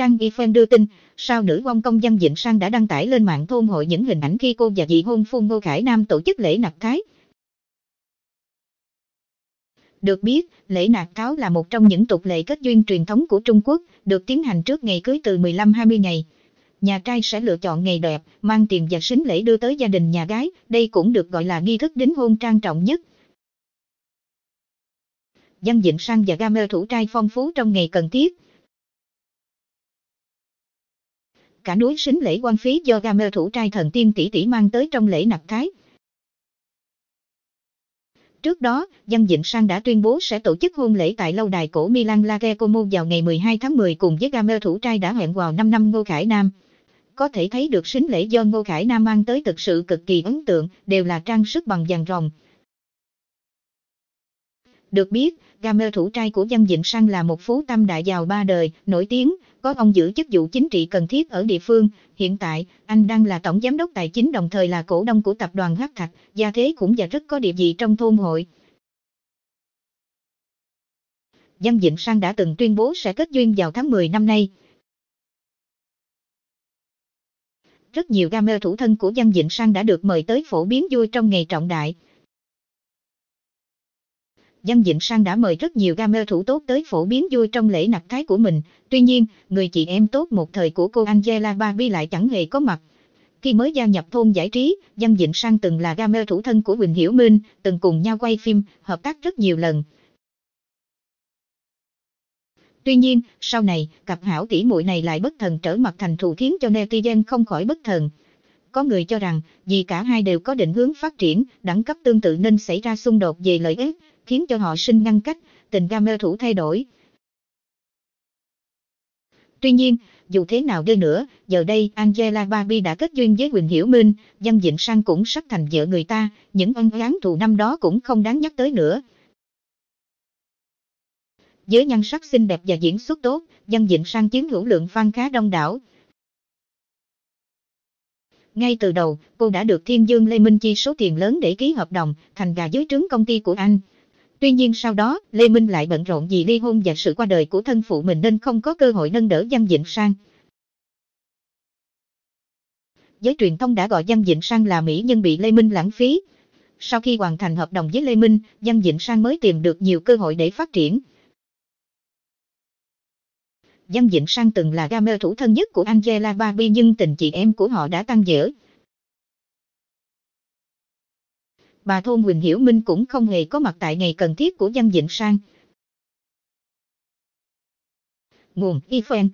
Trang Yifeng đưa tin, sao nữ ông công dân Dịnh Sang đã đăng tải lên mạng thôn hội những hình ảnh khi cô và dị hôn phu Ngô Khải Nam tổ chức lễ nạp cái. Được biết, lễ nạp cáo là một trong những tục lệ kết duyên truyền thống của Trung Quốc, được tiến hành trước ngày cưới từ 15-20 ngày. Nhà trai sẽ lựa chọn ngày đẹp, mang tiền và sính lễ đưa tới gia đình nhà gái, đây cũng được gọi là nghi thức đính hôn trang trọng nhất. dân Dịnh Sang và Gamer thủ trai phong phú trong ngày cần thiết, cả núi sính lễ quan phí do Gamer thủ trai thần tiên tỷ tỷ mang tới trong lễ nạp thái. Trước đó, Giang Dịnh Sang đã tuyên bố sẽ tổ chức hôn lễ tại lâu đài cổ Milan Lagecomo vào ngày 12 tháng 10 cùng với Gamer thủ trai đã hẹn vào 5 năm Ngô Khải Nam. Có thể thấy được sính lễ do Ngô Khải Nam mang tới thực sự cực kỳ ấn tượng, đều là trang sức bằng vàng rồng, được biết, Gamer thủ trai của Giang Dịnh Sang là một phú tam đại giàu ba đời, nổi tiếng, có ông giữ chức vụ chính trị cần thiết ở địa phương. Hiện tại, anh đang là tổng giám đốc tài chính đồng thời là cổ đông của tập đoàn Hắc Thạch, gia thế cũng và rất có địa vị trong thôn hội. Giang Dịnh Sang đã từng tuyên bố sẽ kết duyên vào tháng 10 năm nay. Rất nhiều gamer thủ thân của Giang Dịnh Sang đã được mời tới phổ biến vui trong ngày trọng đại. Giang Dịnh Sang đã mời rất nhiều gamer thủ tốt tới phổ biến vui trong lễ nạp thái của mình. Tuy nhiên, người chị em tốt một thời của cô Angela Barbie lại chẳng hề có mặt. Khi mới gia nhập thôn giải trí, Giang Dịnh Sang từng là gamer thủ thân của Quỳnh Hiểu Minh, từng cùng nhau quay phim, hợp tác rất nhiều lần. Tuy nhiên, sau này, cặp hảo tỷ muội này lại bất thần trở mặt thành thù khiến cho netizen không khỏi bất thần. Có người cho rằng, vì cả hai đều có định hướng phát triển, đẳng cấp tương tự nên xảy ra xung đột về lợi ích, khiến cho họ sinh ngăn cách, tình cảm mê thủ thay đổi. Tuy nhiên, dù thế nào đi nữa, giờ đây Angela Barbie đã kết duyên với Quỳnh Hiểu Minh, dân Dịnh Sang cũng sắp thành vợ người ta, những ân oán thù năm đó cũng không đáng nhắc tới nữa. Với nhan sắc xinh đẹp và diễn xuất tốt, dân Dịnh Sang chiếm hữu lượng fan khá đông đảo, ngay từ đầu, cô đã được Thiên Dương Lê Minh chi số tiền lớn để ký hợp đồng, thành gà dưới trướng công ty của anh. Tuy nhiên sau đó, Lê Minh lại bận rộn vì ly hôn và sự qua đời của thân phụ mình nên không có cơ hội nâng đỡ Giang Dịnh Sang. Giới truyền thông đã gọi Giang Dịnh Sang là Mỹ nhưng bị Lê Minh lãng phí. Sau khi hoàn thành hợp đồng với Lê Minh, Giang Dịnh Sang mới tìm được nhiều cơ hội để phát triển. Dân Dĩnh Sang từng là gamer thủ thân nhất của Angela Barbie nhưng tình chị em của họ đã tan dở. Bà Thôn Quỳnh Hiểu Minh cũng không hề có mặt tại ngày cần thiết của Dân Dĩnh Sang. Nguồn Yfen